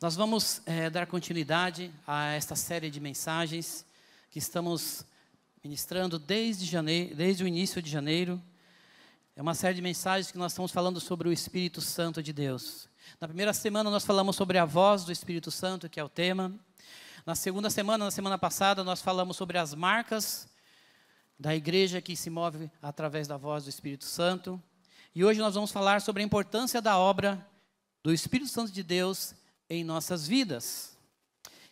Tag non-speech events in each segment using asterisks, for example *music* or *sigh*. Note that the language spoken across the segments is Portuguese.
Nós vamos é, dar continuidade a esta série de mensagens que estamos ministrando desde, janeiro, desde o início de janeiro. É uma série de mensagens que nós estamos falando sobre o Espírito Santo de Deus. Na primeira semana nós falamos sobre a voz do Espírito Santo, que é o tema. Na segunda semana, na semana passada, nós falamos sobre as marcas da igreja que se move através da voz do Espírito Santo. E hoje nós vamos falar sobre a importância da obra do Espírito Santo de Deus em nossas vidas.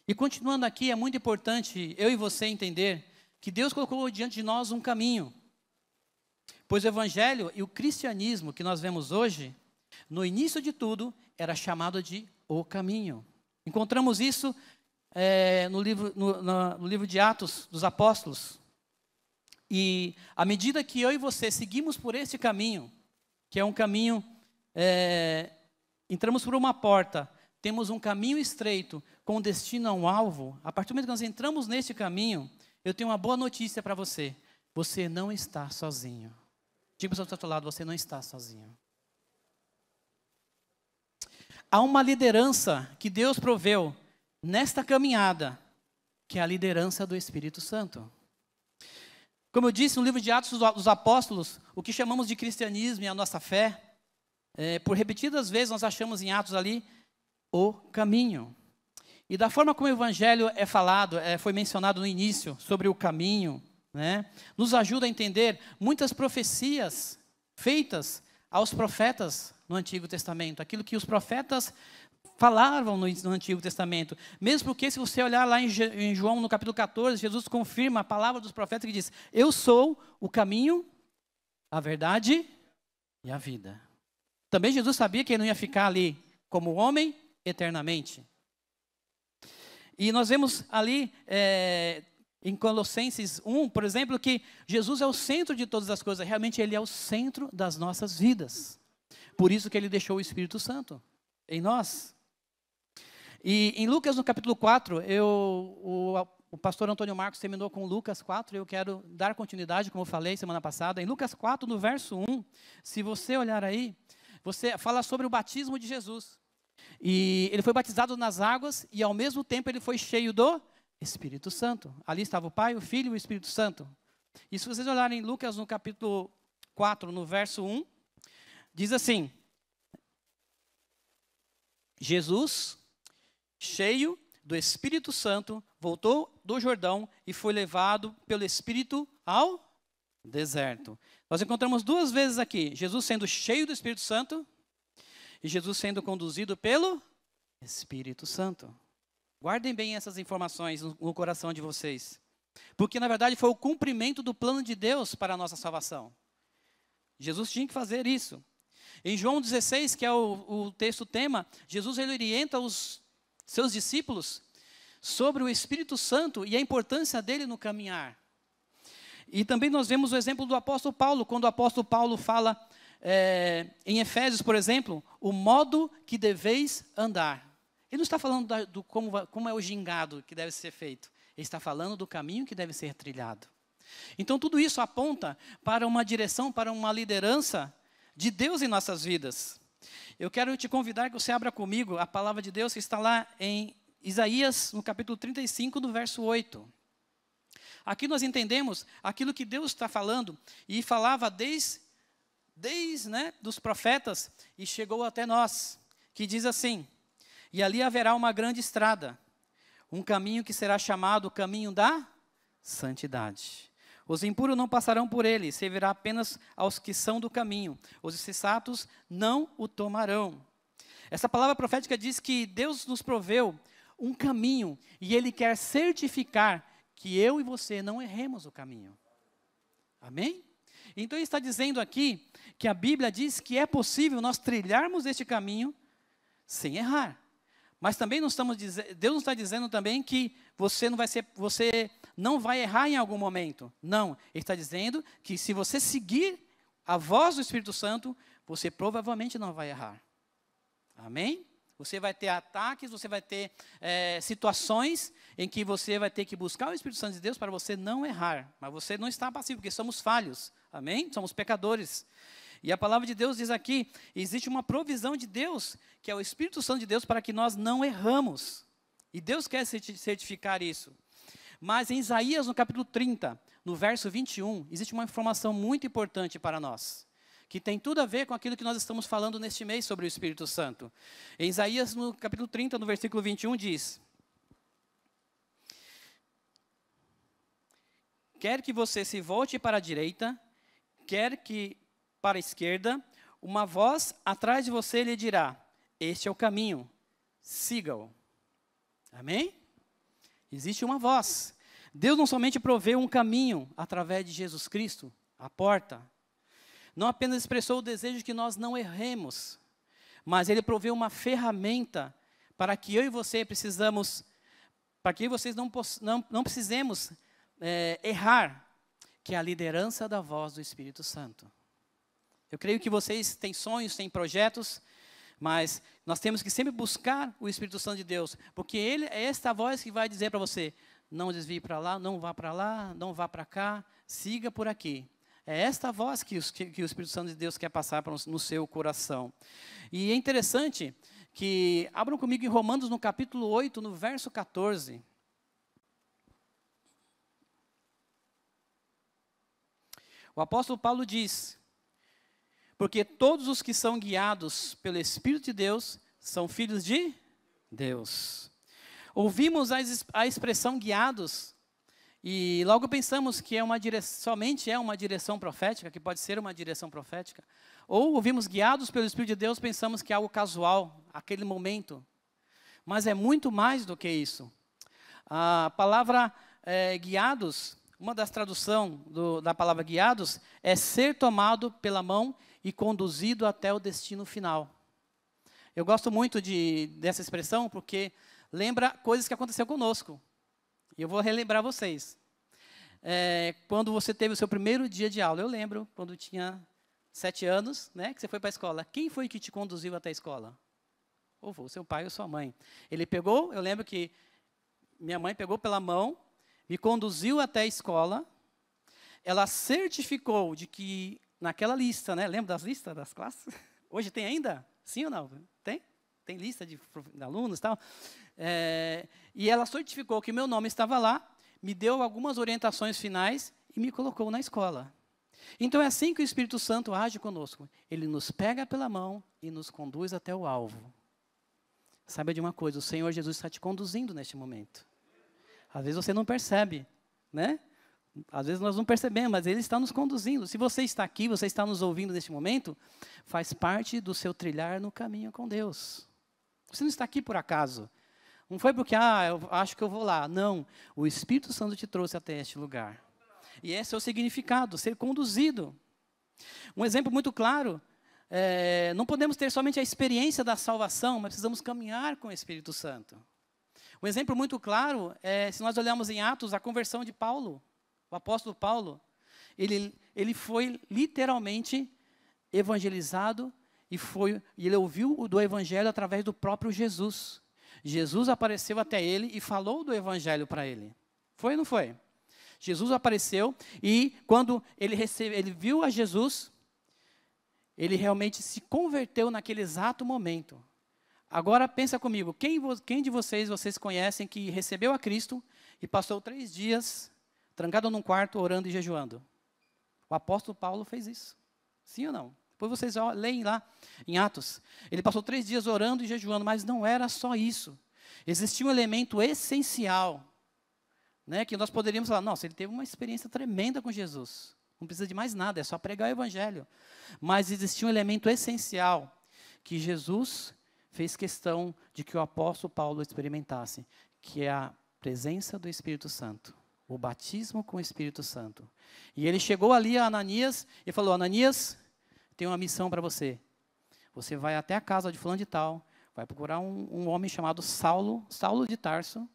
E continuando aqui, é muito importante eu e você entender que Deus colocou diante de nós um caminho. Pois o evangelho e o cristianismo que nós vemos hoje, no início de tudo, era chamado de o caminho. Encontramos isso é, no, livro, no, no livro de Atos dos Apóstolos. E à medida que eu e você seguimos por esse caminho, que é um caminho, é, entramos por uma porta temos um caminho estreito com destino a um alvo, a partir do momento que nós entramos neste caminho, eu tenho uma boa notícia para você. Você não está sozinho. Diga para o seu lado, você não está sozinho. Há uma liderança que Deus proveu nesta caminhada, que é a liderança do Espírito Santo. Como eu disse no livro de Atos dos Apóstolos, o que chamamos de cristianismo e a nossa fé, é, por repetidas vezes nós achamos em Atos ali o caminho. E da forma como o Evangelho é falado, é, foi mencionado no início, sobre o caminho, né, nos ajuda a entender muitas profecias feitas aos profetas no Antigo Testamento, aquilo que os profetas falavam no, no Antigo Testamento. Mesmo que, se você olhar lá em, em João, no capítulo 14, Jesus confirma a palavra dos profetas que diz: Eu sou o caminho, a verdade e a vida. Também Jesus sabia que ele não ia ficar ali como homem, eternamente. E nós vemos ali é, em Colossenses 1, por exemplo, que Jesus é o centro de todas as coisas, realmente Ele é o centro das nossas vidas. Por isso que Ele deixou o Espírito Santo em nós. E em Lucas, no capítulo 4, eu, o, o pastor Antônio Marcos terminou com Lucas 4, eu quero dar continuidade, como eu falei semana passada. Em Lucas 4, no verso 1, se você olhar aí, você fala sobre o batismo de Jesus. E ele foi batizado nas águas e ao mesmo tempo ele foi cheio do Espírito Santo. Ali estava o Pai, o Filho e o Espírito Santo. E se vocês olharem em Lucas no capítulo 4, no verso 1, diz assim: Jesus, cheio do Espírito Santo, voltou do Jordão e foi levado pelo Espírito ao deserto. Nós encontramos duas vezes aqui Jesus sendo cheio do Espírito Santo e Jesus sendo conduzido pelo Espírito Santo. Guardem bem essas informações no, coração de vocês. Porque, na verdade, foi o cumprimento do plano de Deus para a nossa salvação. Jesus tinha que fazer isso. Em João 16, que é o, o texto tema, Jesus ele orienta os seus discípulos sobre o Espírito Santo e a importância dele no caminhar. E também nós vemos o exemplo do apóstolo Paulo, quando o apóstolo Paulo fala é, em Efésios, por exemplo, o modo que deveis andar. Ele não está falando da, do como, como é o gingado que deve ser feito. Ele está falando do caminho que deve ser trilhado. Então, tudo isso aponta para uma direção, para uma liderança de Deus em nossas vidas. Eu quero te convidar que você abra comigo a palavra de Deus que está lá em Isaías, no capítulo 35, do verso 8. Aqui nós entendemos aquilo que Deus está falando e falava desde desde né, dos profetas e chegou até nós, que diz assim: E ali haverá uma grande estrada, um caminho que será chamado o caminho da santidade. Os impuros não passarão por ele, servirá apenas aos que são do caminho. Os insensatos não o tomarão. Essa palavra profética diz que Deus nos proveu um caminho e ele quer certificar que eu e você não erremos o caminho. Amém? Então ele está dizendo aqui que a Bíblia diz que é possível nós trilharmos este caminho sem errar. Mas também não estamos Deus não está dizendo também que você não vai ser, você não vai errar em algum momento. Não, ele está dizendo que se você seguir a voz do Espírito Santo, você provavelmente não vai errar. Amém? Você vai ter ataques, você vai ter é, situações em que você vai ter que buscar o Espírito Santo de Deus para você não errar. Mas você não está passivo, porque somos falhos. Amém? Somos pecadores. E a palavra de Deus diz aqui: existe uma provisão de Deus, que é o Espírito Santo de Deus, para que nós não erramos. E Deus quer certificar isso. Mas em Isaías, no capítulo 30, no verso 21, existe uma informação muito importante para nós que tem tudo a ver com aquilo que nós estamos falando neste mês sobre o Espírito Santo. Em Isaías, no capítulo 30, no versículo 21, diz: Quer que você se volte para a direita, quer que para a esquerda, uma voz atrás de você lhe dirá: Este é o caminho, siga-o. Amém? Existe uma voz. Deus não somente provê um caminho através de Jesus Cristo, a porta, não apenas expressou o desejo de que nós não erremos, mas ele proveu uma ferramenta para que eu e você precisamos, para que vocês não, não, não precisemos é, errar, que é a liderança da voz do Espírito Santo. Eu creio que vocês têm sonhos, têm projetos, mas nós temos que sempre buscar o Espírito Santo de Deus, porque ele é esta voz que vai dizer para você: não desvie para lá, não vá para lá, não vá para cá, siga por aqui. É esta voz que, os, que, que o Espírito Santo de Deus quer passar para no seu coração. E é interessante que abram comigo em Romanos no capítulo 8, no verso 14. O apóstolo Paulo diz: Porque todos os que são guiados pelo Espírito de Deus são filhos de Deus. Ouvimos a, a expressão guiados e logo pensamos que é uma somente é uma direção profética, que pode ser uma direção profética. Ou ouvimos guiados pelo Espírito de Deus, pensamos que é algo casual, aquele momento. Mas é muito mais do que isso. A palavra é, guiados, uma das traduções da palavra guiados, é ser tomado pela mão e conduzido até o destino final. Eu gosto muito de, dessa expressão porque lembra coisas que aconteceu conosco. E eu vou relembrar vocês. É, quando você teve o seu primeiro dia de aula, eu lembro, quando tinha sete anos, né, que você foi para a escola. Quem foi que te conduziu até a escola? Ou seu pai ou sua mãe. Ele pegou, eu lembro que minha mãe pegou pela mão, me conduziu até a escola. Ela certificou de que naquela lista, né? Lembra das listas das classes? *laughs* Hoje tem ainda? Sim ou não? Tem? Tem lista de, de alunos e tal. É, e ela certificou que meu nome estava lá, me deu algumas orientações finais e me colocou na escola. Então é assim que o Espírito Santo age conosco. Ele nos pega pela mão e nos conduz até o alvo. Sabe de uma coisa, o Senhor Jesus está te conduzindo neste momento. Às vezes você não percebe, né? Às vezes nós não percebemos, mas Ele está nos conduzindo. Se você está aqui, você está nos ouvindo neste momento, faz parte do seu trilhar no caminho com Deus. Você não está aqui por acaso. Não foi porque, ah, eu acho que eu vou lá. Não, o Espírito Santo te trouxe até este lugar. E esse é o significado, ser conduzido. Um exemplo muito claro, é, não podemos ter somente a experiência da salvação, mas precisamos caminhar com o Espírito Santo. Um exemplo muito claro é, se nós olharmos em Atos, a conversão de Paulo, o apóstolo Paulo. Ele, ele foi literalmente evangelizado e, foi, e ele ouviu o do evangelho através do próprio Jesus. Jesus apareceu até ele e falou do evangelho para ele. Foi ou não foi? Jesus apareceu e quando ele, recebeu, ele viu a Jesus, ele realmente se converteu naquele exato momento. Agora pensa comigo, quem, quem de vocês vocês conhecem que recebeu a Cristo e passou três dias trancado num quarto orando e jejuando? O apóstolo Paulo fez isso. Sim ou não? Depois vocês leem lá em Atos. Ele passou três dias orando e jejuando, mas não era só isso. Existia um elemento essencial, né, que nós poderíamos falar, nossa, ele teve uma experiência tremenda com Jesus. Não precisa de mais nada, é só pregar o evangelho. Mas existia um elemento essencial que Jesus fez questão de que o apóstolo Paulo experimentasse, que é a presença do Espírito Santo, o batismo com o Espírito Santo. E ele chegou ali a Ananias e falou: Ananias, tenho uma missão para você. Você vai até a casa de fulano de tal, vai procurar um, um homem chamado Saulo, Saulo de Tarso,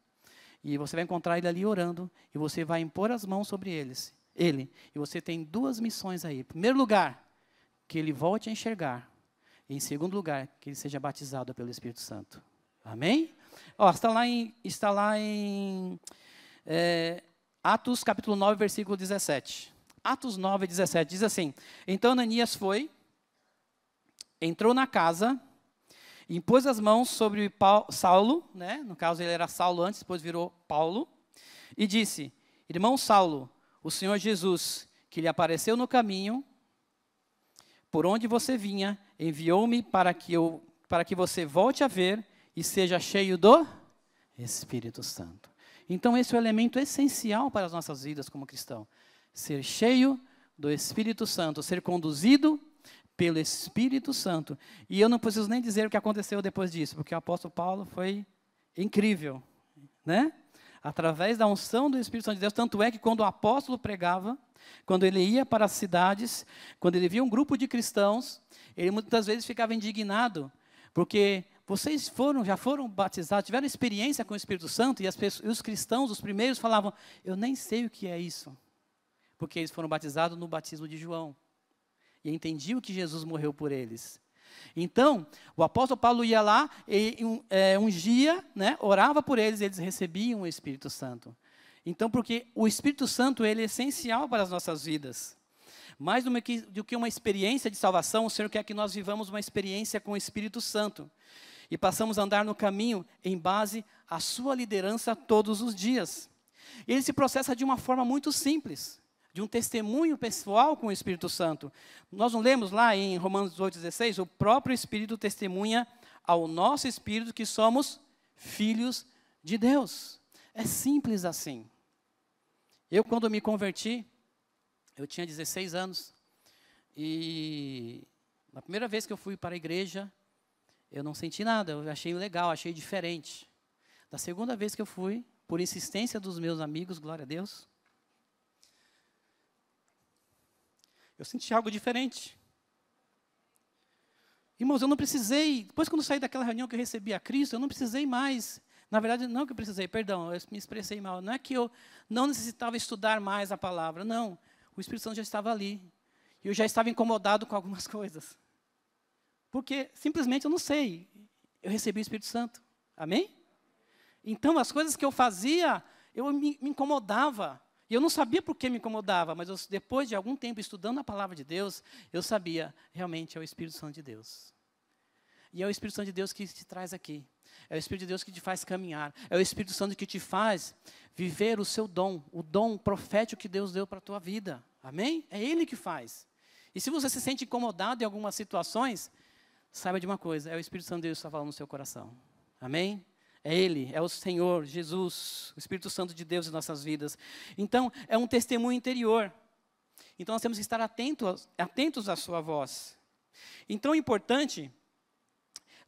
e você vai encontrar ele ali orando, e você vai impor as mãos sobre eles, ele. E você tem duas missões aí. Em primeiro lugar, que ele volte a enxergar. E em segundo lugar, que ele seja batizado pelo Espírito Santo. Amém? Ó, está lá em, está lá em é, Atos capítulo 9, versículo 17. Atos 9, 17, diz assim: Então Ananias foi, entrou na casa, impôs as mãos sobre Paulo, Saulo, né? no caso ele era Saulo antes, depois virou Paulo, e disse: Irmão Saulo, o Senhor Jesus, que lhe apareceu no caminho, por onde você vinha, enviou-me para que eu para que você volte a ver e seja cheio do Espírito Santo. Então esse é o elemento essencial para as nossas vidas como cristão ser cheio do Espírito Santo, ser conduzido pelo Espírito Santo. E eu não preciso nem dizer o que aconteceu depois disso, porque o apóstolo Paulo foi incrível, né? Através da unção do Espírito Santo de Deus, tanto é que quando o apóstolo pregava, quando ele ia para as cidades, quando ele via um grupo de cristãos, ele muitas vezes ficava indignado, porque vocês foram, já foram batizados, tiveram experiência com o Espírito Santo, e, pessoas, e os cristãos, os primeiros, falavam: Eu nem sei o que é isso porque eles foram batizados no batismo de João. E entendiam que Jesus morreu por eles. Então, o apóstolo Paulo ia lá, e, um, é, ungia, né, orava por eles, eles recebiam o Espírito Santo. Então, porque o Espírito Santo ele é essencial para as nossas vidas. Mais do que uma experiência de salvação, o Senhor quer que nós vivamos uma experiência com o Espírito Santo. E passamos a andar no caminho em base à sua liderança todos os dias. Ele se processa de uma forma muito simples de um testemunho pessoal com o Espírito Santo. Nós não lemos lá em Romanos 8,16, o próprio Espírito testemunha ao nosso Espírito que somos filhos de Deus. É simples assim. Eu, quando me converti, eu tinha 16 anos, e na primeira vez que eu fui para a igreja, eu não senti nada, eu achei legal, achei diferente. Da segunda vez que eu fui, por insistência dos meus amigos, glória a Deus, Eu senti algo diferente. Irmãos, eu não precisei, depois quando saí daquela reunião que eu recebi a Cristo, eu não precisei mais. Na verdade, não que eu precisei, perdão, eu me expressei mal. Não é que eu não necessitava estudar mais a palavra, não. O Espírito Santo já estava ali. E eu já estava incomodado com algumas *laughs* coisas. Porque simplesmente eu não sei. Eu recebi o Espírito Santo. Amém? Então, as coisas que eu fazia, eu me, me incomodava. E eu não sabia por que me incomodava, mas eu, depois de algum tempo estudando a palavra de Deus, eu sabia, realmente é o Espírito Santo de Deus. E é o Espírito Santo de Deus que te traz aqui. É o Espírito de Deus que te faz caminhar. É o Espírito Santo que te faz viver o seu dom, o dom profético que Deus deu para a tua vida. Amém? É Ele que faz. E se você se sente incomodado em algumas situações, saiba de uma coisa: é o Espírito Santo de Deus que está falando no seu coração. Amém? É Ele, é o Senhor, Jesus, o Espírito Santo de Deus em nossas vidas. Então, é um testemunho interior. Então, nós temos que estar atentos, atentos à Sua voz. Então, o importante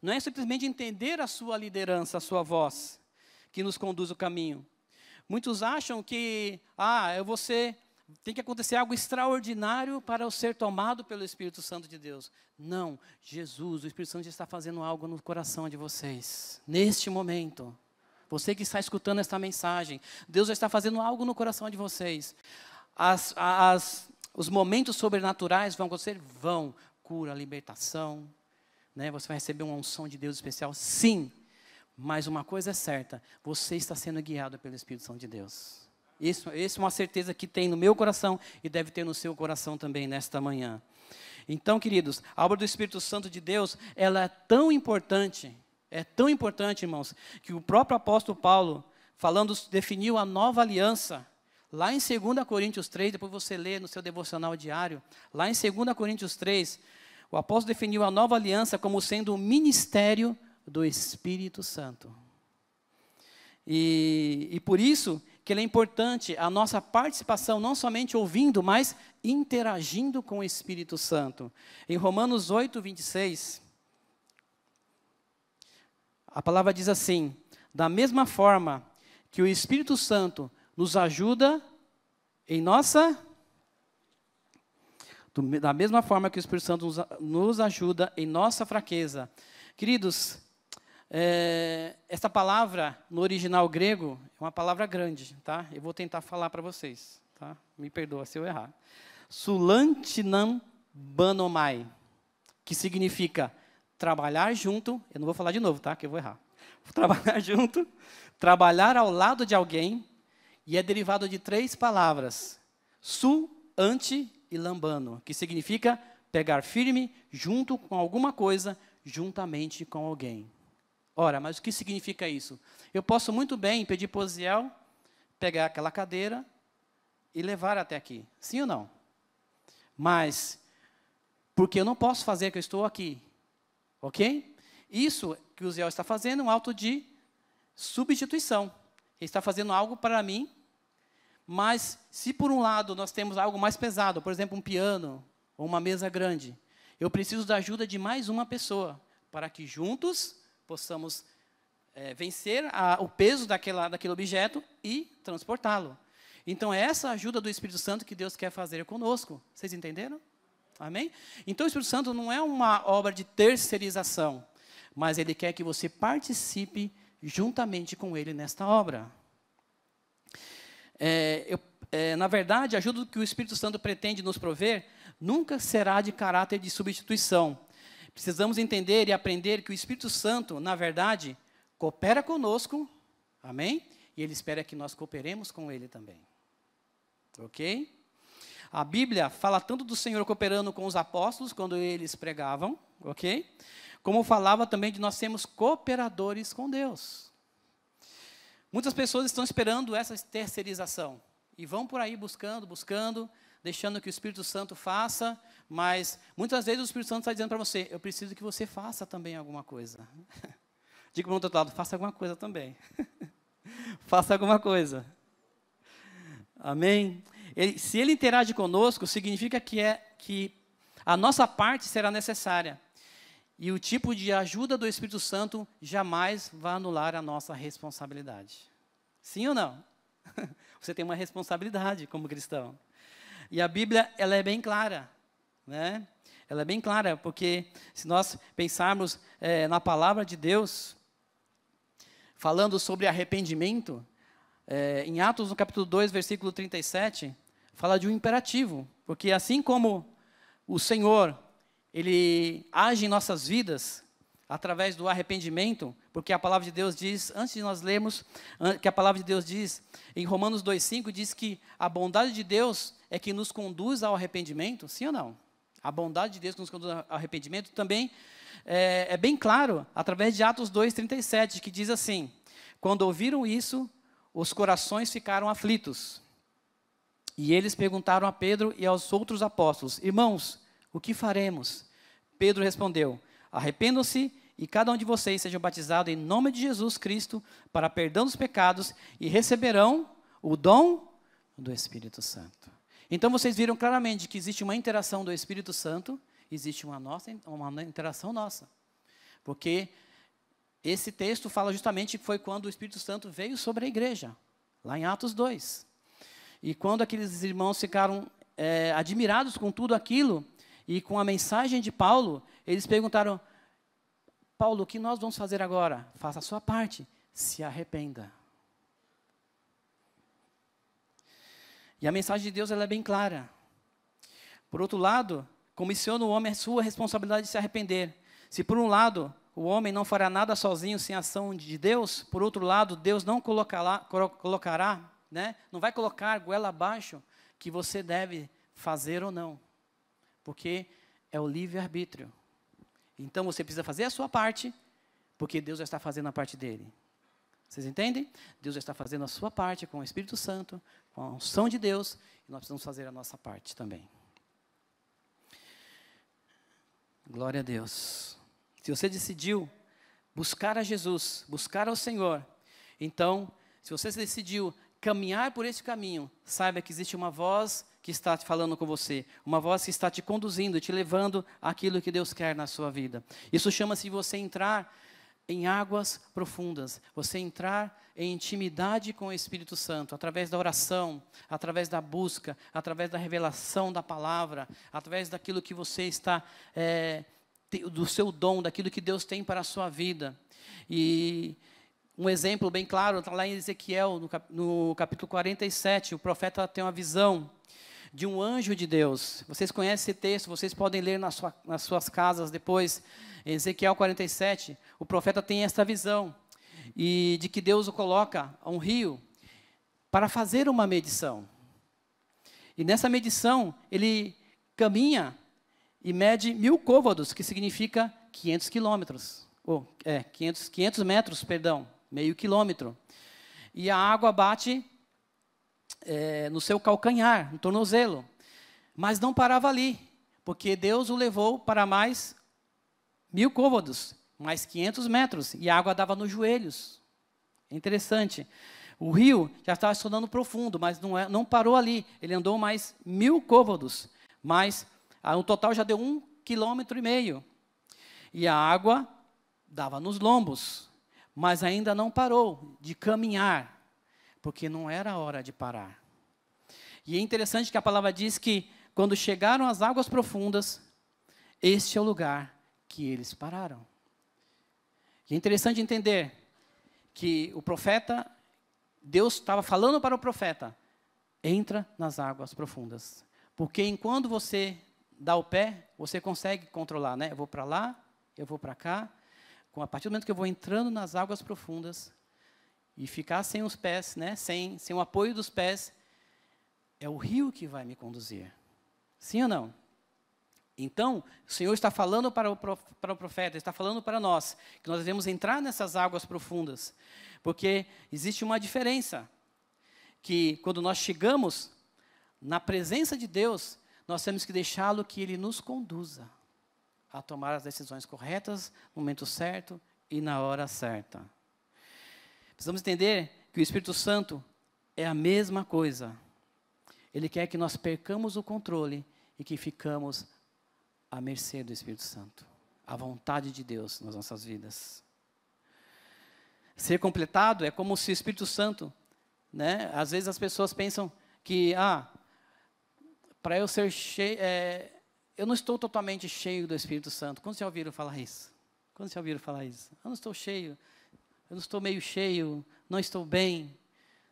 não é simplesmente entender a Sua liderança, a Sua voz, que nos conduz o caminho. Muitos acham que, ah, eu vou ser tem que acontecer algo extraordinário para eu ser tomado pelo Espírito Santo de Deus. Não, Jesus, o Espírito Santo está fazendo algo no coração de vocês, neste momento. Você que está escutando esta mensagem, Deus está fazendo algo no coração de vocês. As, as, os momentos sobrenaturais vão acontecer? Vão. Cura, libertação. Né? Você vai receber uma unção de Deus especial? Sim. Mas uma coisa é certa: você está sendo guiado pelo Espírito Santo de Deus. Isso, isso é uma certeza que tem no meu coração e deve ter no seu coração também nesta manhã. Então, queridos, a obra do Espírito Santo de Deus, ela é tão importante, é tão importante, irmãos, que o próprio apóstolo Paulo, falando, definiu a nova aliança, lá em 2 Coríntios 3, depois você lê no seu devocional diário, lá em 2 Coríntios 3, o apóstolo definiu a nova aliança como sendo o ministério do Espírito Santo. E, e por isso que é importante a nossa participação, não somente ouvindo, mas interagindo com o Espírito Santo. Em Romanos 8, 26, a palavra diz assim: da mesma forma que o Espírito Santo nos ajuda em nossa. Da mesma forma que o Espírito Santo nos ajuda em nossa fraqueza. Queridos, é, essa palavra no original grego é uma palavra grande, tá? Eu vou tentar falar para vocês, tá? Me perdoa se eu errar. Sulantinam banomai, que significa trabalhar junto. Eu não vou falar de novo, tá? Que eu vou errar. *laughs* Trabalhar junto, trabalhar ao lado de alguém, e é derivado de três palavras: su, ante e lambano, que significa pegar firme junto com alguma coisa, juntamente com alguém. Ora, mas o que significa isso? Eu posso muito bem pedir para o Osiel pegar aquela cadeira e levar até aqui. Sim ou não? Mas, porque eu não posso fazer que eu estou aqui. Ok? Isso que o Osiel está fazendo é um auto de substituição. Ele está fazendo algo para mim, mas se por um lado nós temos algo mais pesado, por exemplo, um piano ou uma mesa grande, eu preciso da ajuda de mais uma pessoa para que juntos possamos é, vencer a, o peso daquela, daquele objeto e transportá-lo. Então, é essa ajuda do Espírito Santo que Deus quer fazer conosco. Vocês entenderam? Amém? Então, o Espírito Santo não é uma obra de terceirização, mas ele quer que você participe juntamente com ele nesta obra. É, eu, é, na verdade, a ajuda que o Espírito Santo pretende nos prover nunca será de caráter de substituição, Precisamos entender e aprender que o Espírito Santo, na verdade, coopera conosco, amém? E ele espera que nós cooperemos com ele também. Ok? A Bíblia fala tanto do Senhor cooperando com os apóstolos quando eles pregavam, ok? Como falava também de nós sermos cooperadores com Deus. Muitas pessoas estão esperando essa terceirização e vão por aí buscando, buscando, deixando que o Espírito Santo faça, mas muitas vezes o Espírito Santo está dizendo para você: eu preciso que você faça também alguma coisa. *laughs* Diga para o outro lado: faça alguma coisa também. *laughs* faça alguma coisa. Amém? Ele, se ele interage conosco, significa que, é, que a nossa parte será necessária. E o tipo de ajuda do Espírito Santo jamais vai anular a nossa responsabilidade. Sim ou não? *laughs* Você tem uma responsabilidade como cristão. E a Bíblia, ela é bem clara. Né? Ela é bem clara, porque se nós pensarmos é, na palavra de Deus, falando sobre arrependimento, é, em Atos, no capítulo 2, versículo 37, fala de um imperativo, porque assim como o Senhor, Ele age em nossas vidas, através do arrependimento, porque a palavra de Deus diz, antes de nós lermos, que a palavra de Deus diz, em Romanos 2,5, diz que a bondade de Deus é que nos conduz ao arrependimento, sim ou não? A bondade de Deus que nos conduz ao arrependimento também é, é bem claro através de Atos 2,37, que diz assim: Quando ouviram isso, os corações ficaram aflitos. E eles perguntaram a Pedro e aos outros apóstolos: Irmãos, o que faremos? Pedro respondeu: Arrependam-se e cada um de vocês seja batizado em nome de Jesus Cristo para perdão dos pecados e receberão o dom do Espírito Santo. Então vocês viram claramente que existe uma interação do Espírito Santo, existe uma, nossa, uma interação nossa. Porque esse texto fala justamente que foi quando o Espírito Santo veio sobre a igreja, lá em Atos 2. E quando aqueles irmãos ficaram é, admirados com tudo aquilo e com a mensagem de Paulo, eles perguntaram: Paulo, o que nós vamos fazer agora? Faça a sua parte, se arrependa. E a mensagem de Deus ela é bem clara. Por outro lado, comissiona o homem a sua responsabilidade de é se arrepender. Se por um lado o homem não fará nada sozinho sem a ação de Deus, por outro lado, Deus não colocará, colocará né? não vai colocar goela abaixo que você deve fazer ou não. Porque é o livre-arbítrio. Então você precisa fazer a sua parte, porque Deus já está fazendo a parte dele. Vocês entendem? Deus já está fazendo a sua parte com o Espírito Santo, com a unção de Deus, e nós precisamos fazer a nossa parte também. Glória a Deus. Se você decidiu buscar a Jesus, buscar ao Senhor, então, se você decidiu caminhar por esse caminho, saiba que existe uma voz que está falando com você, uma voz que está te conduzindo, te levando àquilo que Deus quer na sua vida. Isso chama-se você entrar em águas profundas, você entrar em intimidade com o Espírito Santo, através da oração, através da busca, através da revelação da palavra, através daquilo que você está, é, do seu dom, daquilo que Deus tem para a sua vida. E um exemplo bem claro está lá em Ezequiel, no, no capítulo 47, o profeta tem uma visão de um anjo de Deus. Vocês conhecem esse texto, vocês podem ler na sua, nas suas casas depois. Em Ezequiel 47, o profeta tem esta visão e de que Deus o coloca a um rio para fazer uma medição. E nessa medição, ele caminha e mede mil côvados, que significa 500 quilômetros. Ou, é, 500, 500 metros, perdão, meio quilômetro. E a água bate é, no seu calcanhar, no tornozelo. Mas não parava ali, porque Deus o levou para mais mil côvados, mais 500 metros, e a água dava nos joelhos. interessante. O rio já estava sonando profundo, mas não, é, não parou ali. Ele andou mais mil côvados, mas ah, no total já deu um quilômetro e meio. E a água dava nos lombos, mas ainda não parou de caminhar porque não era a hora de parar. E é interessante que a palavra diz que quando chegaram às águas profundas, este é o lugar que eles pararam. E é interessante entender que o profeta, Deus estava falando para o profeta: entra nas águas profundas. Porque enquanto você dá o pé, você consegue controlar, né? Eu vou para lá, eu vou para cá. A partir do momento que eu vou entrando nas águas profundas, e ficar sem os pés, né, sem, sem o apoio dos pés, é o rio que vai me conduzir. Sim ou não? Então, o Senhor está falando para o, para o profeta, está falando para nós, que nós devemos entrar nessas águas profundas, porque existe uma diferença, que quando nós chegamos na presença de Deus, nós temos que deixá-lo que ele nos conduza a tomar as decisões corretas, no momento certo e na hora certa. Precisamos entender que o Espírito Santo é a mesma coisa. Ele quer que nós percamos o controle e que ficamos à mercê do Espírito Santo, à vontade de Deus nas nossas vidas. Ser completado é como se o Espírito Santo, né? Às vezes as pessoas pensam que ah, para eu ser cheio, é, eu não estou totalmente cheio do Espírito Santo. Quando já ouviram falar isso? Quando já ouviram falar isso? Eu não estou cheio eu estou meio cheio, não estou bem,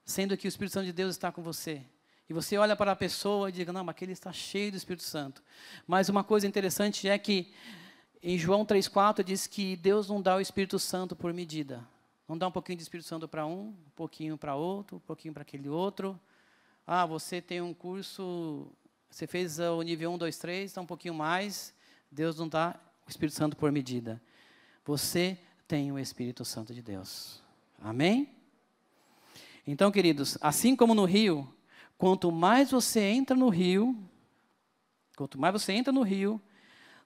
sendo que o Espírito Santo de Deus está com você. E você olha para a pessoa e diz: Não, mas aquele está cheio do Espírito Santo. Mas uma coisa interessante é que em João 3,4 diz que Deus não dá o Espírito Santo por medida. Não dá um pouquinho de Espírito Santo para um, um pouquinho para outro, um pouquinho para aquele outro. Ah, você tem um curso, você fez o nível 1, 2, 3, está um pouquinho mais. Deus não dá o Espírito Santo por medida. Você tem o Espírito Santo de Deus. Amém? Então, queridos, assim como no rio, quanto mais você entra no rio, quanto mais você entra no rio,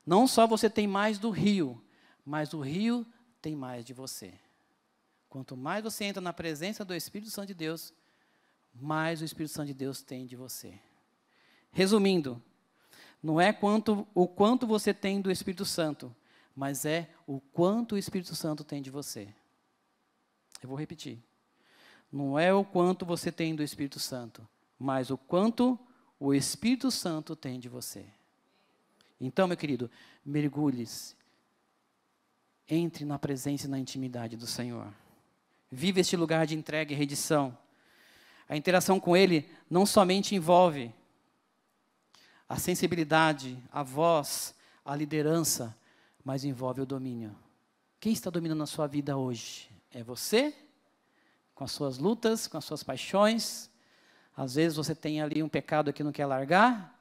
não só você tem mais do rio, mas o rio tem mais de você. Quanto mais você entra na presença do Espírito Santo de Deus, mais o Espírito Santo de Deus tem de você. Resumindo, não é quanto, o quanto você tem do Espírito Santo, mas é o quanto o Espírito Santo tem de você. Eu vou repetir. Não é o quanto você tem do Espírito Santo, mas o quanto o Espírito Santo tem de você. Então, meu querido, mergulhe-se. Entre na presença e na intimidade do Senhor. Vive este lugar de entrega e redição. A interação com Ele não somente envolve a sensibilidade, a voz, a liderança, mas envolve o domínio. Quem está dominando a sua vida hoje? É você, com as suas lutas, com as suas paixões. Às vezes você tem ali um pecado que não quer largar,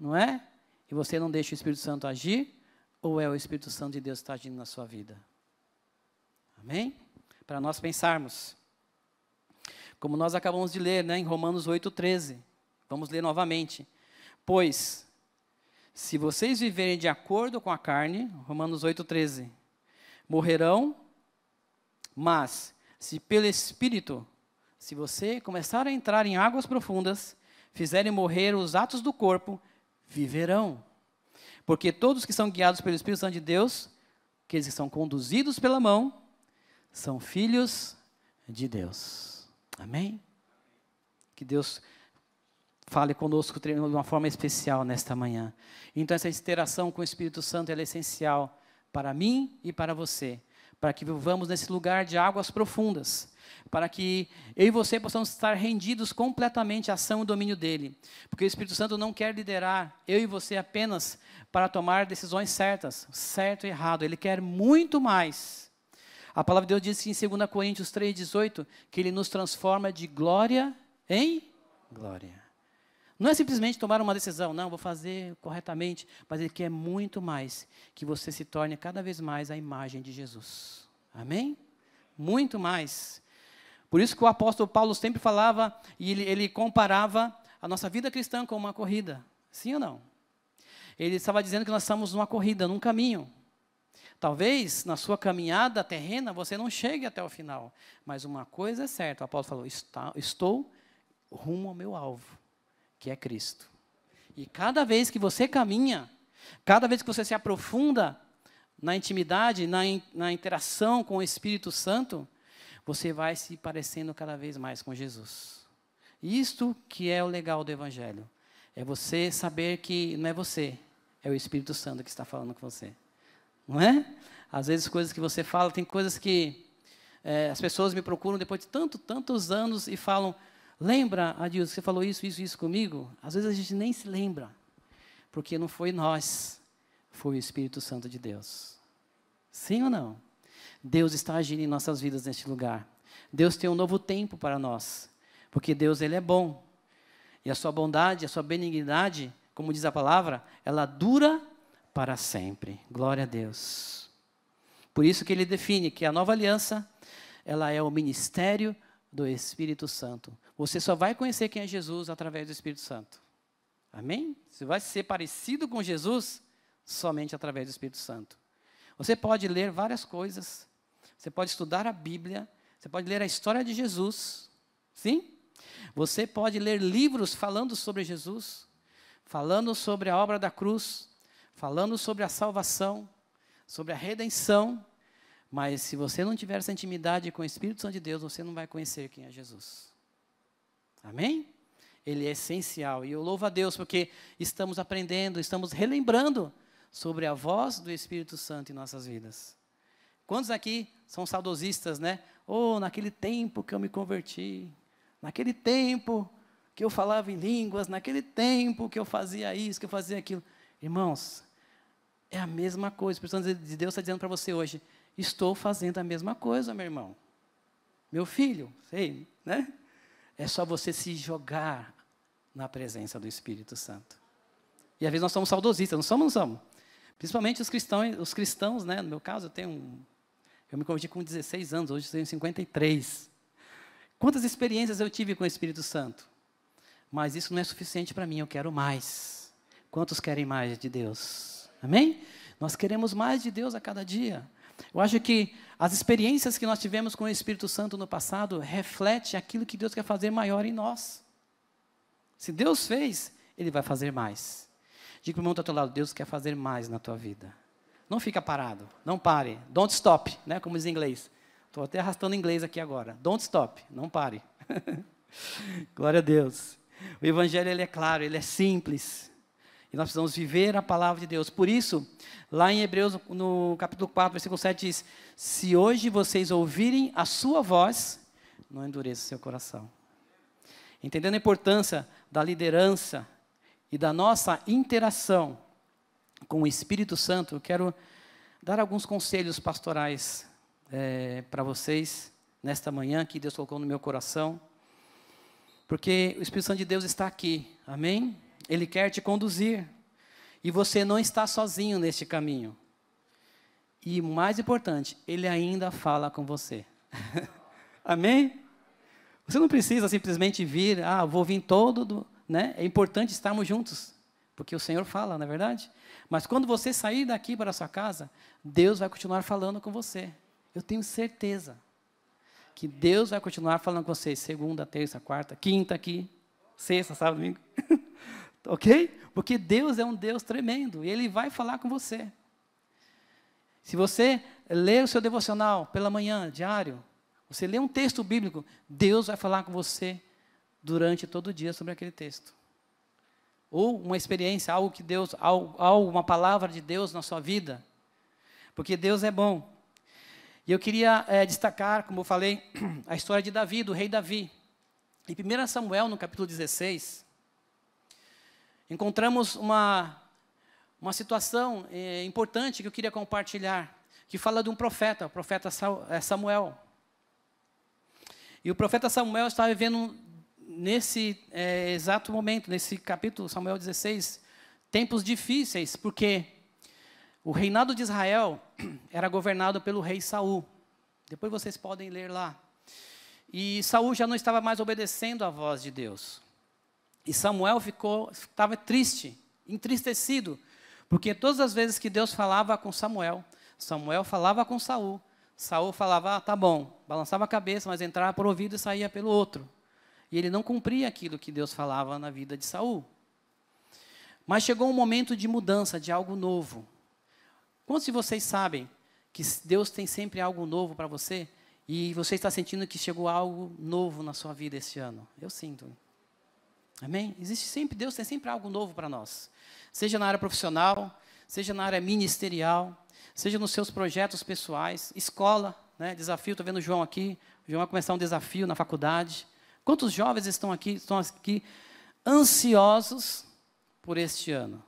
não é? E você não deixa o Espírito Santo agir, ou é o Espírito Santo de Deus que está agindo na sua vida? Amém? Para nós pensarmos. Como nós acabamos de ler né, em Romanos 8,13. Vamos ler novamente. Pois, se vocês viverem de acordo com a carne, Romanos 8,13, morrerão, mas se pelo Espírito, se você começar a entrar em águas profundas, fizerem morrer os atos do corpo, viverão. Porque todos que são guiados pelo Espírito Santo de Deus, aqueles que são conduzidos pela mão, são filhos de Deus. Amém? Que Deus fale conosco de uma forma especial nesta manhã. Então, essa interação com o Espírito Santo é essencial para mim e para você, para que vivamos nesse lugar de águas profundas, para que eu e você possamos estar rendidos completamente à ação e domínio dele, porque o Espírito Santo não quer liderar eu e você apenas para tomar decisões certas, certo e errado, ele quer muito mais. A palavra de Deus diz que em 2 Coríntios 3,18 que ele nos transforma de glória em glória. Não é simplesmente tomar uma decisão, não, vou fazer corretamente, mas ele é quer é muito mais que você se torne cada vez mais a imagem de Jesus. Amém? Muito mais. Por isso que o apóstolo Paulo sempre falava e ele, ele comparava a nossa vida cristã com uma corrida. Sim ou não? Ele estava dizendo que nós estamos numa corrida, num caminho. Talvez na sua caminhada terrena você não chegue até o final, mas uma coisa é certa: o Apóstolo falou, estou rumo ao meu alvo que é Cristo. E cada vez que você caminha, cada vez que você se aprofunda na intimidade, na, in, na interação com o Espírito Santo, você vai se parecendo cada vez mais com Jesus. Isto que é o legal do Evangelho. É você saber que não é você, é o Espírito Santo que está falando com você. Não é? Às vezes, coisas que você fala, tem coisas que é, as pessoas me procuram depois de tanto, tantos anos e falam: Lembra, Adilson, você falou isso, isso, isso comigo? Às vezes a gente nem se lembra, porque não foi nós, foi o Espírito Santo de Deus. Sim ou não? Deus está agindo em nossas vidas neste lugar. Deus tem um novo tempo para nós, porque Deus ele é bom. E a sua bondade, a sua benignidade, como diz a palavra, ela dura para sempre. Glória a Deus. Por isso que ele define que a nova aliança, ela é o ministério do Espírito Santo você só vai conhecer quem é Jesus através do Espírito Santo. Amém? Você vai ser parecido com Jesus somente através do Espírito Santo. Você pode ler várias coisas, você pode estudar a Bíblia, você pode ler a história de Jesus, sim? Você pode ler livros falando sobre Jesus, falando sobre a obra da cruz, falando sobre a salvação, sobre a redenção, mas se você não tiver essa intimidade com o Espírito Santo de Deus, você não vai conhecer quem é Jesus. Amém? Ele é essencial. E eu louvo a Deus porque estamos aprendendo, estamos relembrando sobre a voz do Espírito Santo em nossas vidas. Quantos aqui são saudosistas, né? Oh, naquele tempo que eu me converti, naquele tempo que eu falava em línguas, naquele tempo que eu fazia isso, que eu fazia aquilo. Irmãos, é a mesma coisa. O Espírito Santo de Deus está dizendo para você hoje: estou fazendo a mesma coisa, meu irmão. Meu filho, sei, né? É só você se jogar na presença do Espírito Santo. E às vezes nós somos saudosistas, não somos, não somos. Principalmente os cristãos, os cristãos, né? No meu caso, eu tenho um, eu me converti com 16 anos, hoje eu tenho 53. Quantas experiências eu tive com o Espírito Santo? Mas isso não é suficiente para mim, eu quero mais. Quantos querem mais de Deus? Amém? Nós queremos mais de Deus a cada dia. Eu acho que as experiências que nós tivemos com o Espírito Santo no passado reflete aquilo que Deus quer fazer maior em nós. Se Deus fez, Ele vai fazer mais. Diga para o irmão do teu lado, Deus quer fazer mais na tua vida. Não fica parado, não pare. Don't stop, né? como diz em inglês. Estou até arrastando inglês aqui agora. Don't stop, não pare. *laughs* Glória a Deus. O Evangelho ele é claro, ele é simples nós precisamos viver a palavra de Deus. Por isso, lá em Hebreus, no capítulo 4, versículo 7, diz: Se hoje vocês ouvirem a sua voz, não endureça seu coração. Entendendo a importância da liderança e da nossa interação com o Espírito Santo, eu quero dar alguns conselhos pastorais é, para vocês nesta manhã que Deus colocou no meu coração. Porque o Espírito Santo de Deus está aqui, amém? Ele quer te conduzir. E você não está sozinho neste caminho. E mais importante, ele ainda fala com você. *laughs* Amém? Você não precisa simplesmente vir, ah, vou vir todo, do, né? É importante estarmos juntos, porque o Senhor fala, não é verdade? Mas quando você sair daqui para a sua casa, Deus vai continuar falando com você. Eu tenho certeza que Deus vai continuar falando com você segunda, terça, quarta, quinta aqui, sexta, sábado, domingo. *laughs* ok? Porque Deus é um Deus tremendo e Ele vai falar com você. Se você ler o seu devocional pela manhã, diário, você lê um texto bíblico, Deus vai falar com você durante todo o dia sobre aquele texto. Ou uma experiência, algo que Deus, algo, uma palavra de Deus na sua vida. Porque Deus é bom. E eu queria é, destacar, como eu falei, *clears throat* a história de Davi, do rei Davi. Em 1 Samuel, no capítulo 16, encontramos uma, uma situação é, importante que eu queria compartilhar, que fala de um profeta, o profeta eh, Samuel. E o profeta Samuel estava vivendo nesse é, exato momento, nesse capítulo, Samuel 16, tempos difíceis, porque o reinado de Israel *clears throat* era governado pelo rei Saul. Depois vocês podem ler lá. E Saul já não estava mais obedecendo à voz de Deus. E Samuel ficou, estava triste, entristecido, porque todas as vezes que Deus falava com Samuel, Samuel falava com Saul, Saul falava, ah, tá bom, balançava a cabeça, mas entrava por ouvido e saía pelo outro. E ele não cumpria aquilo que Deus falava na vida de Saul. Mas chegou um momento de mudança, de algo novo. Quantos de vocês sabem que Deus tem sempre algo novo para você? E você está sentindo que chegou algo novo na sua vida este ano? Eu sinto. Amém? Existe sempre, Deus tem sempre algo novo para nós. Seja na área profissional, seja na área ministerial, seja nos seus projetos pessoais, escola, né, desafio, estou vendo o João aqui, o João vai começar um desafio na faculdade. Quantos jovens estão aqui, estão aqui ansiosos por este ano?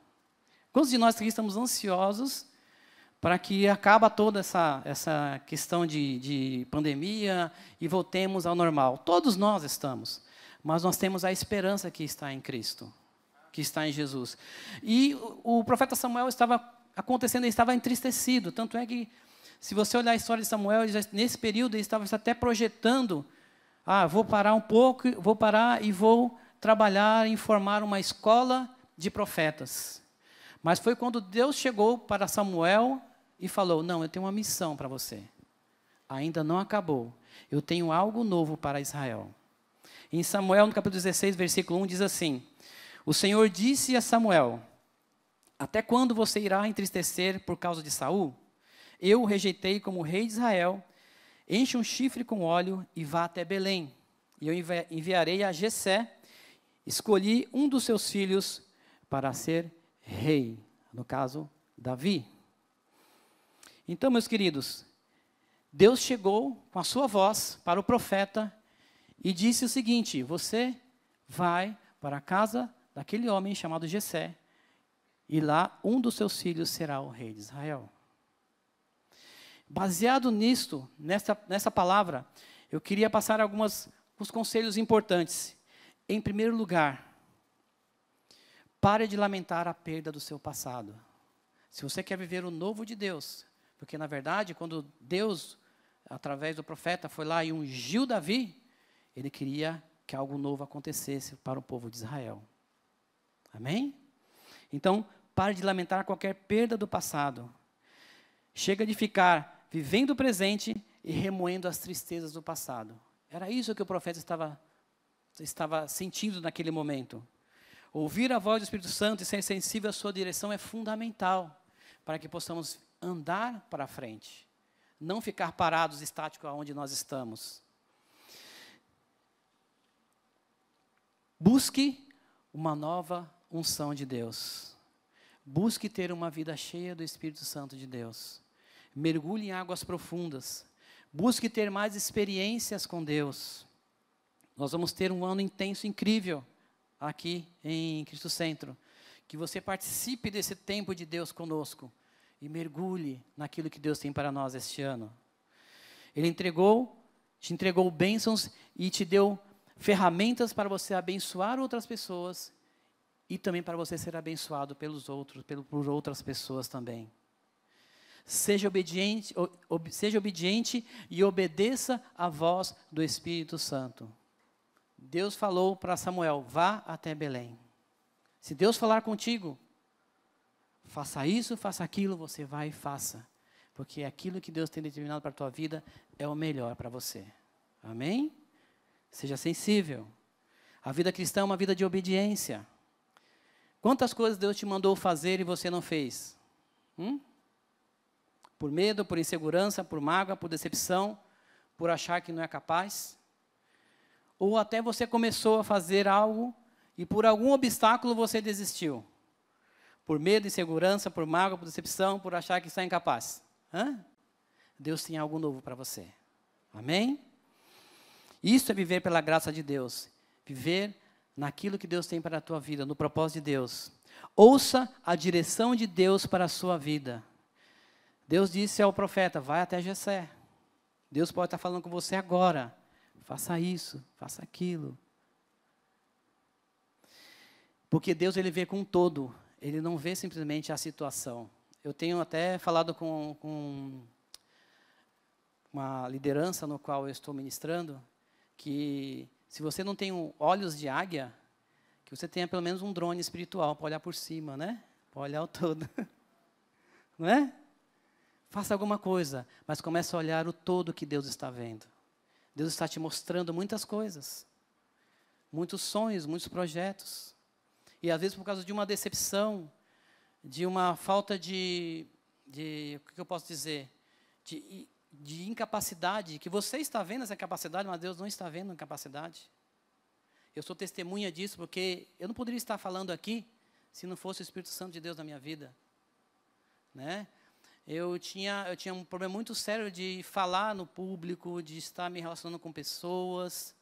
Quantos de nós aqui estamos ansiosos para que acabe toda essa, essa questão de, de pandemia e voltemos ao normal? Todos nós estamos mas nós temos a esperança que está em Cristo, que está em Jesus. E o, profeta Samuel estava acontecendo, ele estava entristecido, tanto é que se você olhar a história de Samuel, já, nesse período ele estava até projetando, ah, vou parar um pouco, vou parar e vou trabalhar em formar uma escola de profetas. Mas foi quando Deus chegou para Samuel e falou: Não, eu tenho uma missão para você. Ainda não acabou. Eu tenho algo novo para Israel. Em Samuel, no capítulo 16, versículo 1, diz assim: O Senhor disse a Samuel: Até quando você irá entristecer por causa de Saul? Eu o rejeitei como rei de Israel. Enche um chifre com óleo e vá até Belém. E eu enviarei a Jessé. Escolhi um dos seus filhos para ser rei. No caso, Davi. Então, meus queridos, Deus chegou com a sua voz para o profeta e disse o seguinte: Você vai para a casa daquele homem chamado Jessé, e lá um dos seus filhos será o rei de Israel. Baseado nisto, nessa, nessa palavra, eu queria passar alguns conselhos importantes. Em primeiro lugar, pare de lamentar a perda do seu passado. Se você quer viver o novo de Deus, porque na verdade, quando Deus, através do profeta, foi lá e ungiu Davi, ele queria que algo novo acontecesse para o povo de Israel. Amém? Então, pare de lamentar qualquer perda do passado. Chega de ficar vivendo o presente e remoendo as tristezas do passado. Era isso que o profeta estava, estava sentindo naquele momento. Ouvir a voz do Espírito Santo e ser sensível à sua direção é fundamental para que possamos andar para frente, não ficar parados, estáticos aonde nós estamos. Busque uma nova unção de Deus. Busque ter uma vida cheia do Espírito Santo de Deus. Mergulhe em águas profundas. Busque ter mais experiências com Deus. Nós vamos ter um ano intenso, incrível, aqui em Cristo Centro. Que você participe desse tempo de Deus conosco e mergulhe naquilo que Deus tem para nós este ano. Ele entregou, te entregou bênçãos e te deu ferramentas para você abençoar outras pessoas e também para você ser abençoado pelos outros, pelo, por outras pessoas também. Seja obediente, ob, seja obediente e obedeça à voz do Espírito Santo. Deus falou para Samuel: vá até Belém. Se Deus falar contigo, faça isso, faça aquilo, você vai e faça. Porque aquilo que Deus tem determinado para a tua vida é o melhor para você. Amém? Seja sensível. A vida cristã é uma vida de obediência. Quantas coisas Deus te mandou fazer e você não fez? Hum? Por medo, por insegurança, por mágoa, por decepção, por achar que não é capaz? Ou até você começou a fazer algo e por algum obstáculo você desistiu? Por medo, insegurança, por mágoa, por decepção, por achar que está incapaz? Hã? Deus tem algo novo para você. Amém? Isso é viver pela graça de Deus. Viver naquilo que Deus tem para a tua vida, no propósito de Deus. Ouça a direção de Deus para a sua vida. Deus disse ao profeta: vai até Jessé. Deus pode estar falando com você agora. Faça isso, faça aquilo. Porque Deus ele vê com todo, ele não vê simplesmente a situação. Eu tenho até falado com, com uma liderança no qual eu estou ministrando, que se você não tem olhos de águia, que você tenha pelo menos um drone espiritual para olhar por cima, né? Para olhar o todo. *laughs* Não é? Faça alguma coisa, mas comece a olhar o todo que Deus está vendo. Deus está te mostrando muitas coisas. Muitos sonhos, muitos projetos. E às vezes por causa de uma decepção, de uma falta de, de o que eu posso dizer? De de incapacidade, que você está vendo essa capacidade mas Deus não está vendo a incapacidade. Eu sou testemunha disso porque eu não poderia estar falando aqui se não fosse o Espírito Santo de Deus na minha vida. Né? Eu tinha, eu tinha um problema muito sério de falar no público, de estar me relacionando com pessoas.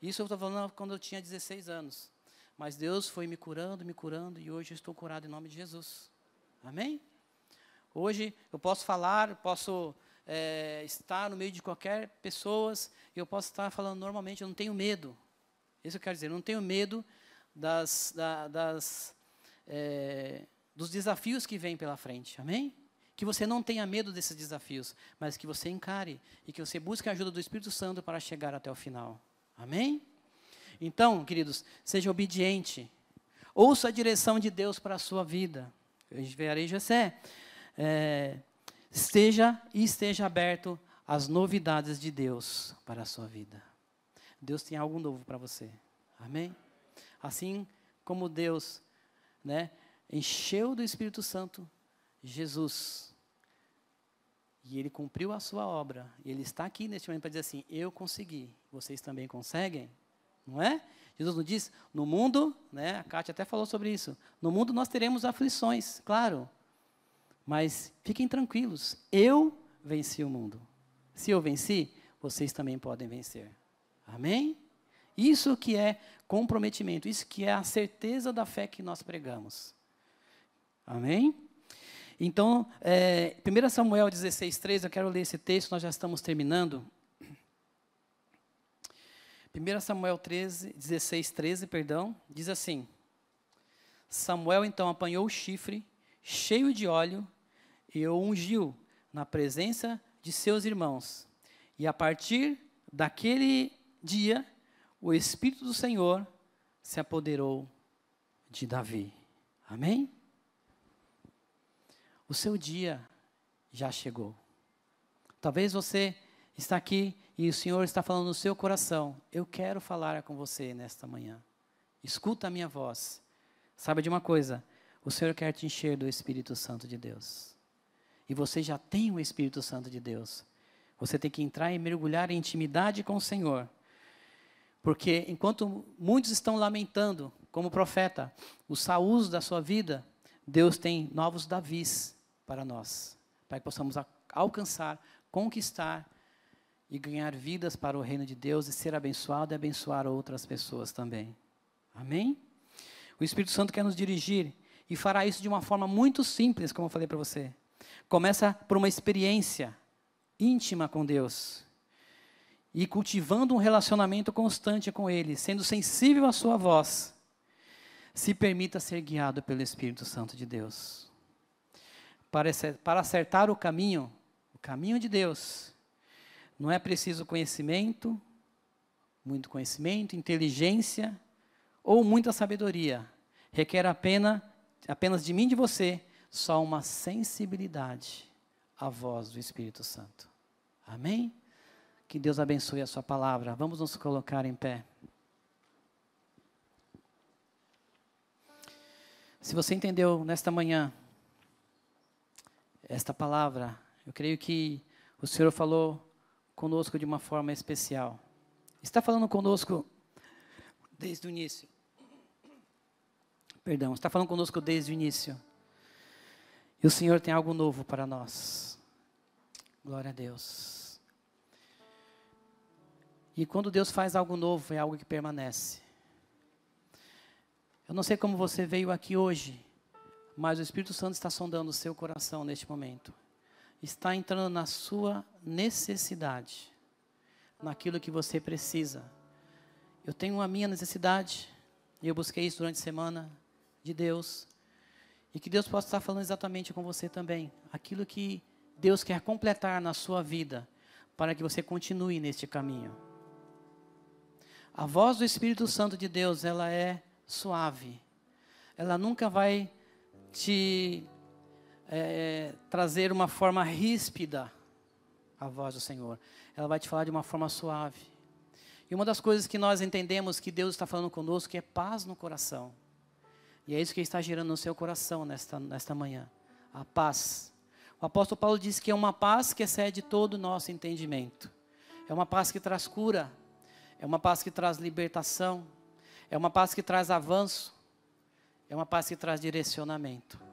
Isso eu estou falando quando eu tinha 16 anos. Mas Deus foi me curando, me curando, e hoje eu estou curado em nome de Jesus. Amém? Hoje eu posso falar, posso é, estar no meio de qualquer pessoas, eu posso estar falando normalmente, eu não tenho medo. Isso eu quero dizer, eu não tenho medo das, da, das, é, dos desafios que vêm pela frente, amém? Que você não tenha medo desses desafios, mas que você encare e que você busque a ajuda do Espírito Santo para chegar até o final, amém? Então, queridos, seja obediente, ouça a direção de Deus para a sua vida. Eu aí José. É, Esteja e esteja aberto às novidades de Deus para a sua vida. Deus tem algo novo para você. Amém? Assim como Deus, né, encheu do Espírito Santo Jesus. E ele cumpriu a sua obra. E ele está aqui neste momento para dizer assim: eu consegui. Vocês também conseguem? Não é? Jesus nos diz: no mundo, né, a Kátia até falou sobre isso, no mundo nós teremos aflições, claro. Mas fiquem tranquilos, eu venci o mundo. Se eu venci, vocês também podem vencer. Amém? Isso que é comprometimento, isso que é a certeza da fé que nós pregamos. Amém? Então, é, 1 Samuel 16, 3, eu quero ler esse texto, nós já estamos terminando. 1 Samuel 13, 16, 13, perdão, diz assim: Samuel então apanhou o chifre, cheio de óleo, e o ungiu na presença de seus irmãos. E a partir daquele dia, o Espírito do Senhor se apoderou de Davi. Amém? O seu dia já chegou. Talvez você está aqui e o Senhor está falando no seu coração. Eu quero falar com você nesta manhã. Escuta a minha voz. Saiba de uma coisa: o Senhor quer te encher do Espírito Santo de Deus e você já tem o Espírito Santo de Deus. Você tem que entrar e mergulhar em intimidade com o Senhor. Porque enquanto muitos estão lamentando, como profeta, os saúdos da sua vida, Deus tem novos Davis para nós, para que possamos alcançar, conquistar e ganhar vidas para o reino de Deus e ser abençoado e abençoar outras pessoas também. Amém? O Espírito Santo quer nos dirigir e fará isso de uma forma muito simples, como eu falei para você. Começa por uma experiência íntima com Deus e cultivando um relacionamento constante com Ele, sendo sensível à Sua voz. Se permita ser guiado pelo Espírito Santo de Deus. Para, acertar o caminho, o caminho de Deus, não é preciso conhecimento, muito conhecimento, inteligência ou muita sabedoria. Requer apenas, apenas de mim e de você só uma sensibilidade à voz do Espírito Santo. Amém? Que Deus abençoe a sua palavra. Vamos nos colocar em pé. Se você entendeu nesta manhã esta palavra, eu creio que o Senhor falou conosco de uma forma especial. Está falando conosco desde o início. Perdão, está falando conosco desde o início. E o Senhor tem algo novo para nós. Glória a Deus. E quando Deus faz algo novo, é algo que permanece. Eu não sei como você veio aqui hoje, mas o Espírito Santo está sondando o seu coração neste momento. Está entrando na sua necessidade, naquilo que você precisa. Eu tenho a minha necessidade, e eu busquei isso durante a semana, de Deus e que Deus possa estar falando exatamente com você também. Aquilo que Deus quer completar na sua vida, para que você continue neste caminho. A voz do Espírito Santo de Deus, ela é suave. Ela nunca vai te é, trazer uma forma ríspida a voz do Senhor. Ela vai te falar de uma forma suave. E uma das coisas que nós entendemos que Deus está falando conosco é paz no coração. E é isso que está gerando no seu coração nesta, nesta manhã. A paz. O apóstolo Paulo diz que é uma paz que excede todo o nosso entendimento. É uma paz que traz cura. É uma paz que traz libertação. É uma paz que traz avanço. É uma paz que traz direcionamento.